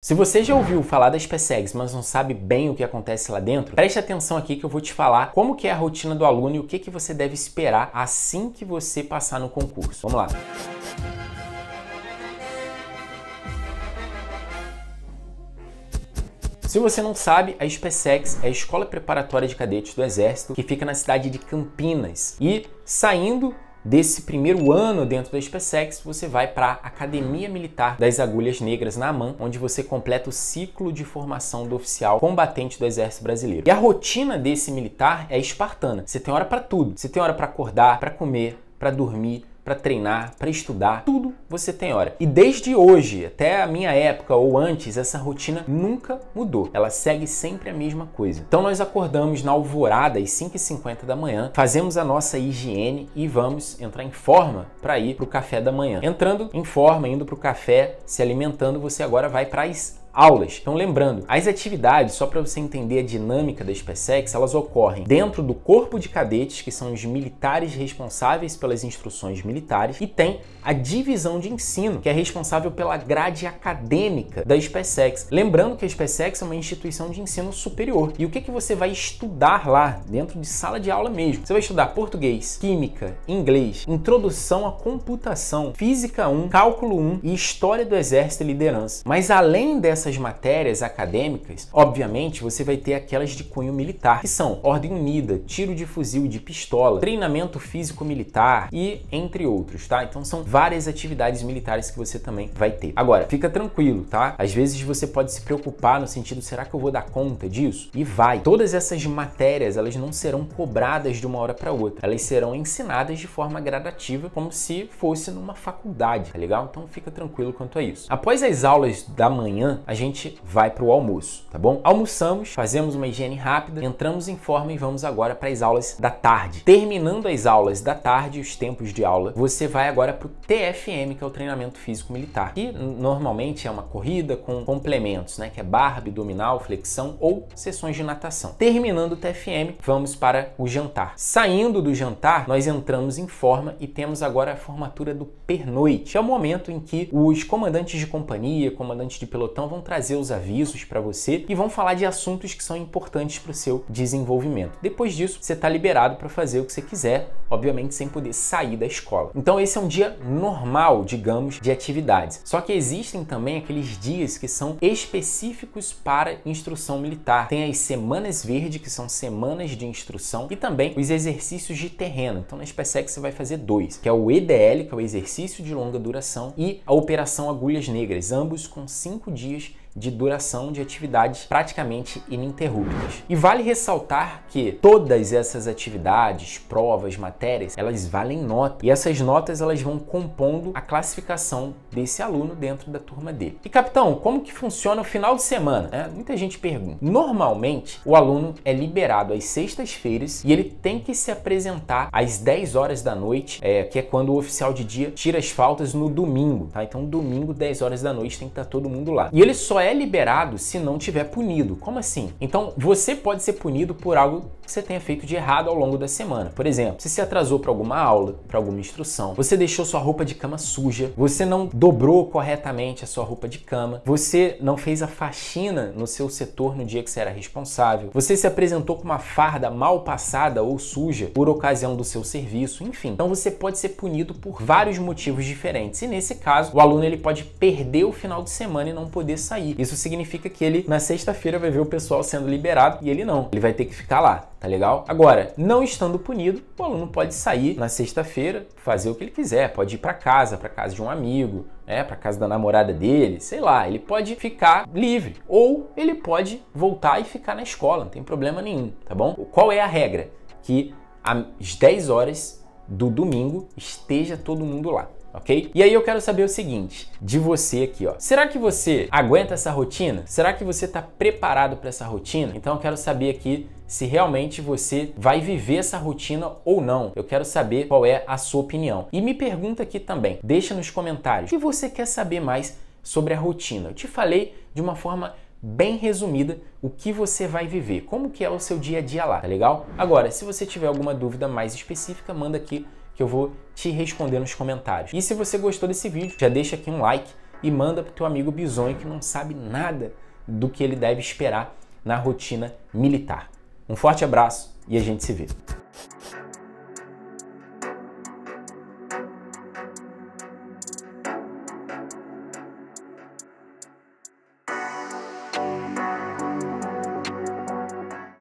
Se você já ouviu falar das PSEGs, mas não sabe bem o que acontece lá dentro, preste atenção aqui que eu vou te falar como que é a rotina do aluno e o que, que você deve esperar assim que você passar no concurso. Vamos lá! Se você não sabe, a SpaceX é a Escola Preparatória de Cadetes do Exército, que fica na cidade de Campinas. E saindo desse primeiro ano dentro da SpaceX, você vai para a Academia Militar das Agulhas Negras na AMAN, onde você completa o ciclo de formação do oficial combatente do Exército Brasileiro. E a rotina desse militar é espartana. Você tem hora para tudo. Você tem hora para acordar, para comer, para dormir, para treinar, para estudar, tudo você tem hora. E desde hoje, até a minha época ou antes, essa rotina nunca mudou. Ela segue sempre a mesma coisa. Então nós acordamos na alvorada às 5h50 da manhã, fazemos a nossa higiene e vamos entrar em forma para ir para o café da manhã. Entrando em forma, indo para o café, se alimentando, você agora vai para as aulas. Então lembrando, as atividades, só para você entender a dinâmica da SpaceX, elas ocorrem dentro do corpo de cadetes, que são os militares responsáveis pelas instruções militares, e tem a divisão de ensino, que é responsável pela grade acadêmica da SpaceX. Lembrando que a SpaceX é uma instituição de ensino superior. E o que, que você vai estudar lá, dentro de sala de aula mesmo? Você vai estudar português, química, inglês, introdução à computação, física 1, cálculo 1 e história do exército e liderança. Mas além dessa essas matérias acadêmicas, obviamente você vai ter aquelas de cunho militar, que são ordem unida, tiro de fuzil e de pistola, treinamento físico militar e entre outros, tá? Então são várias atividades militares que você também vai ter. Agora, fica tranquilo, tá? Às vezes você pode se preocupar no sentido, será que eu vou dar conta disso? E vai. Todas essas matérias, elas não serão cobradas de uma hora para outra. Elas serão ensinadas de forma gradativa, como se fosse numa faculdade, tá legal? Então fica tranquilo quanto a isso. Após as aulas da manhã, a gente vai para o almoço, tá bom? Almoçamos, fazemos uma higiene rápida, entramos em forma e vamos agora para as aulas da tarde. Terminando as aulas da tarde, os tempos de aula, você vai agora para o TFM, que é o treinamento físico militar, que normalmente é uma corrida com complementos, né? Que é barra, abdominal, flexão ou sessões de natação. Terminando o TFM, vamos para o jantar. Saindo do jantar, nós entramos em forma e temos agora a formatura do pernoite. É o momento em que os comandantes de companhia, comandantes de pelotão vão vão trazer os avisos para você e vão falar de assuntos que são importantes para o seu desenvolvimento. Depois disso, você está liberado para fazer o que você quiser, obviamente sem poder sair da escola. Então esse é um dia normal, digamos, de atividades. Só que existem também aqueles dias que são específicos para instrução militar. Tem as semanas verde, que são semanas de instrução, e também os exercícios de terreno. Então na SpaceX você vai fazer dois, que é o EDL, que é o exercício de longa duração, e a Operação Agulhas Negras, ambos com cinco dias de duração de atividades praticamente ininterruptas. E vale ressaltar que todas essas atividades, provas, matérias, elas valem nota. E essas notas elas vão compondo a classificação desse aluno dentro da turma dele. E capitão, como que funciona o final de semana? É, muita gente pergunta. Normalmente, o aluno é liberado às sextas-feiras e ele tem que se apresentar às 10 horas da noite, é, que é quando o oficial de dia tira as faltas no domingo, tá? Então domingo, 10 horas da noite, tem que estar tá todo mundo lá. E ele só é liberado se não tiver punido. Como assim? Então, você pode ser punido por algo que você tenha feito de errado ao longo da semana. Por exemplo, se se atrasou para alguma aula, para alguma instrução, você deixou sua roupa de cama suja, você não dobrou corretamente a sua roupa de cama, você não fez a faxina no seu setor no dia que você era responsável, você se apresentou com uma farda mal passada ou suja por ocasião do seu serviço, enfim. Então você pode ser punido por vários motivos diferentes. E nesse caso, o aluno ele pode perder o final de semana e não poder sair. Isso significa que ele na sexta-feira vai ver o pessoal sendo liberado e ele não. Ele vai ter que ficar lá, tá legal? Agora, não estando punido, o aluno pode sair na sexta-feira, fazer o que ele quiser, pode ir para casa, para casa de um amigo, né, para casa da namorada dele, sei lá, ele pode ficar livre ou ele pode voltar e ficar na escola, não tem problema nenhum, tá bom? Qual é a regra? Que às 10 horas do domingo esteja todo mundo lá ok? E aí eu quero saber o seguinte, de você aqui, ó. Será que você aguenta essa rotina? Será que você está preparado para essa rotina? Então eu quero saber aqui se realmente você vai viver essa rotina ou não. Eu quero saber qual é a sua opinião. E me pergunta aqui também, deixa nos comentários, o que você quer saber mais sobre a rotina? Eu te falei de uma forma bem resumida o que você vai viver, como que é o seu dia a dia lá, tá legal? Agora, se você tiver alguma dúvida mais específica, manda aqui que eu vou te responder nos comentários. E se você gostou desse vídeo, já deixa aqui um like e manda pro teu amigo bizonho que não sabe nada do que ele deve esperar na rotina militar. Um forte abraço e a gente se vê.